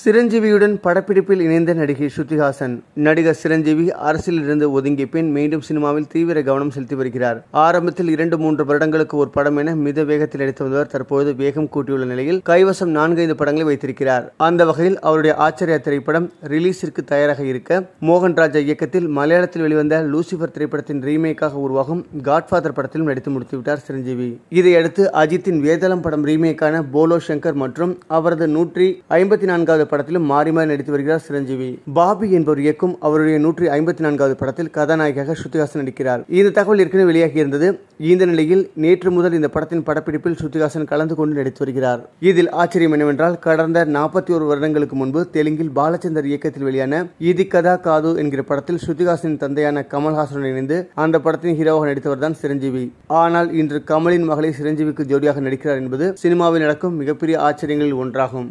சிரஞ்சீவியுடன் படப்பிடிப்பில் இணைந்த நடிகை ஸ்ருதிஹாசன் நடிகர் சிரஞ்சீவி அரசியலிருந்து ஒதுங்கிய பின் மீண்டும் சினிமாவில் தீவிர கவனம் செலுத்தி வருகிறார் ஆரம்பத்தில் இரண்டு மூன்று வருடங்களுக்கு ஒரு படம் என மித வேகத்தில் நடித்து வந்தவர் தற்போது வேகம் கூட்டியுள்ள நிலையில் கைவசம் நான்கைந்து படங்களை வைத்திருக்கிறார் அந்த வகையில் அவருடைய ஆச்சரிய திரைப்படம் ரிலீஸிற்கு தயாராக இருக்க மோகன் ராஜா இயக்கத்தில் மலையாளத்தில் வெளிவந்த லூசிபர் திரைப்படத்தின் ரீமேக்காக உருவாகும் காட்ஃபாதர் படத்திலும் நடித்து முடித்துவிட்டார் சிரஞ்சீவி இதையடுத்து அஜித்தின் வேதளம் படம் ரீமேக்கான போலோ சங்கர் மற்றும் அவரது நூற்றி ஐம்பத்தி நான்காவது நான்காவது படத்திலும் மாறி மாறி நடித்து வருகிறார் சிரஞ்சீவி பாபி என்பவர் இயக்கும் அவருடைய நூற்றி ஐம்பத்தி நான்காவது படத்தில் கதாநாயகியாக ஸ்ருதிஹாசன் நடிக்கிறார் இந்த தகவல் ஏற்கனவே வெளியாகி இருந்தது இந்த நிலையில் நேற்று முதல் இந்த படத்தின் படப்பிடிப்பில் ஸ்ருதிஹாசன் கலந்து கொண்டு நடித்து வருகிறார் இதில் ஆச்சரியம் என்னவென்றால் கடந்த நாற்பத்தி ஒரு வருடங்களுக்கு முன்பு தெலுங்கில் பாலச்சந்தர் இயக்கத்தில் வெளியான இதி கதா காது என்கிற படத்தில் ஸ்ருதிஹாசனின் தந்தையான கமல்ஹாசனுடன் இணைந்து அந்த படத்தின் ஹீரோவாக நடித்தவர் தான் சிரஞ்சீவி ஆனால் இன்று கமலின் மகளை சிரஞ்சீவிக்கு ஜோடியாக நடிக்கிறார் என்பது சினிமாவில் நடக்கும் மிகப்பெரிய ஆச்சரியங்களில் ஒன்றாகும்